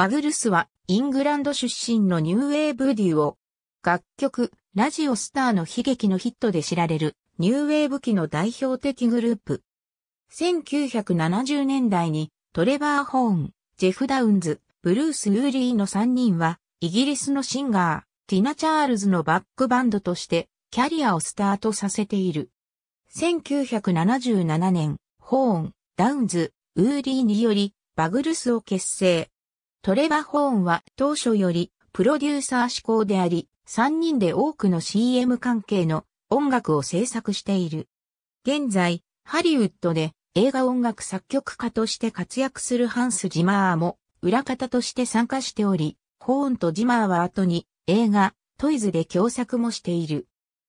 バグルスはイングランド出身のニューウェーブデュオ。を楽曲ラジオスターの悲劇のヒットで知られるニューウェーブ期の代表的グループ。1970年代にトレバー・ホーン、ジェフ・ダウンズ、ブルース・ウーリーの3人はイギリスのシンガー、ティナ・チャールズのバックバンドとしてキャリアをスタートさせている。1977年、ホーン、ダウンズ、ウーリーによりバグルスを結成。トレバホーンは当初よりプロデューサー志向であり、3人で多くの CM 関係の音楽を制作している。現在、ハリウッドで映画音楽作曲家として活躍するハンス・ジマーも裏方として参加しており、ホーンとジマーは後に映画トイズで共作もしている。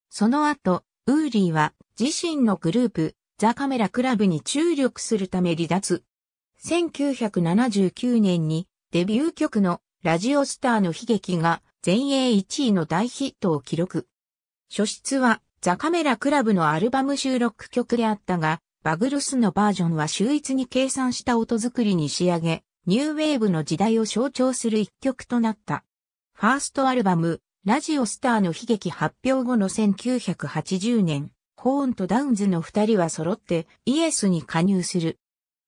その後、ウーリーは自身のグループザ・カメラ・クラブに注力するため離脱。1979年にデビュー曲のラジオスターの悲劇が全英1位の大ヒットを記録。初出はザカメラクラブのアルバム収録曲であったが、バグルスのバージョンは秀逸に計算した音作りに仕上げ、ニューウェーブの時代を象徴する一曲となった。ファーストアルバム、ラジオスターの悲劇発表後の1980年、ホーンとダウンズの二人は揃ってイエスに加入する。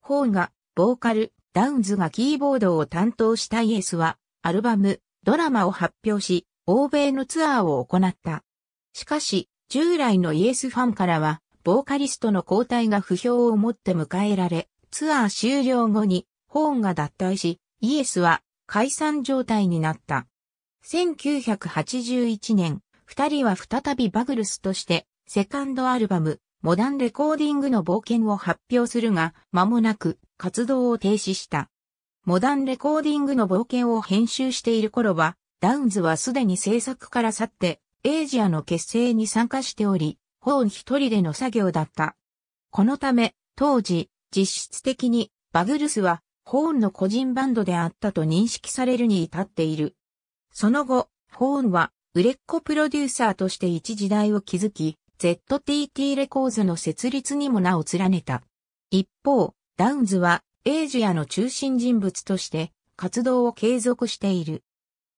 ホーンがボーカル、ダウンズがキーボードを担当したイエスは、アルバム、ドラマを発表し、欧米のツアーを行った。しかし、従来のイエスファンからは、ボーカリストの交代が不評をもって迎えられ、ツアー終了後に、ホーンが脱退し、イエスは解散状態になった。1981年、二人は再びバグルスとして、セカンドアルバム、モダンレコーディングの冒険を発表するが、間もなく活動を停止した。モダンレコーディングの冒険を編集している頃は、ダウンズはすでに制作から去って、エイジアの結成に参加しており、ホーン一人での作業だった。このため、当時、実質的に、バグルスは、ホーンの個人バンドであったと認識されるに至っている。その後、ホーンは、売れっ子プロデューサーとして一時代を築き、ZTT レコーズの設立にも名を連ねた。一方、ダウンズはエイジアの中心人物として活動を継続している。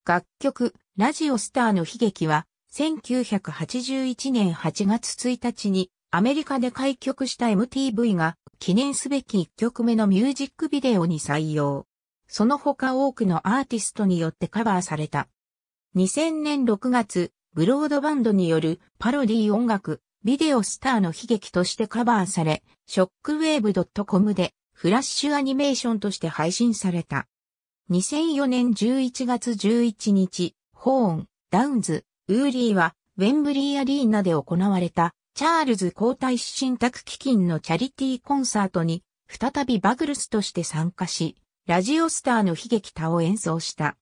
楽曲、ラジオスターの悲劇は、1981年8月1日にアメリカで開局した MTV が記念すべき1曲目のミュージックビデオに採用。その他多くのアーティストによってカバーされた。2000年6月、ブロードバンドによるパロディ音楽、ビデオスターの悲劇としてカバーされ、ショックウェーブ .com でフラッシュアニメーションとして配信された。2004年11月11日、ホーン、ダウンズ、ウーリーは、ウェンブリーアリーナで行われた、チャールズ皇太子信託基金のチャリティーコンサートに、再びバグルスとして参加し、ラジオスターの悲劇多を演奏した。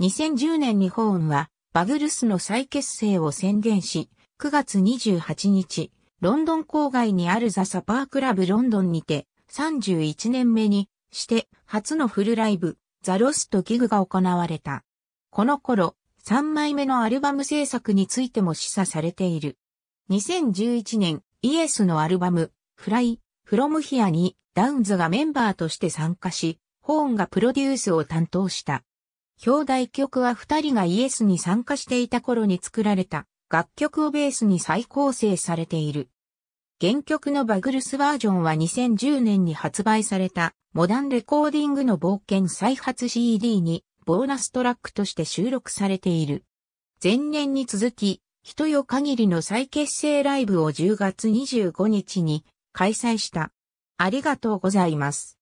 2010年にホーンは、バブルスの再結成を宣言し、9月28日、ロンドン郊外にあるザ・サパークラブロンドンにて、31年目にして初のフルライブ、ザ・ロスト・ギグが行われた。この頃、3枚目のアルバム制作についても示唆されている。2011年、イエスのアルバム、フライ、フロムヒアにダウンズがメンバーとして参加し、ホーンがプロデュースを担当した。表題曲は二人がイエスに参加していた頃に作られた楽曲をベースに再構成されている。原曲のバグルスバージョンは2010年に発売されたモダンレコーディングの冒険再発 CD にボーナストラックとして収録されている。前年に続き、人よ限りの再結成ライブを10月25日に開催した。ありがとうございます。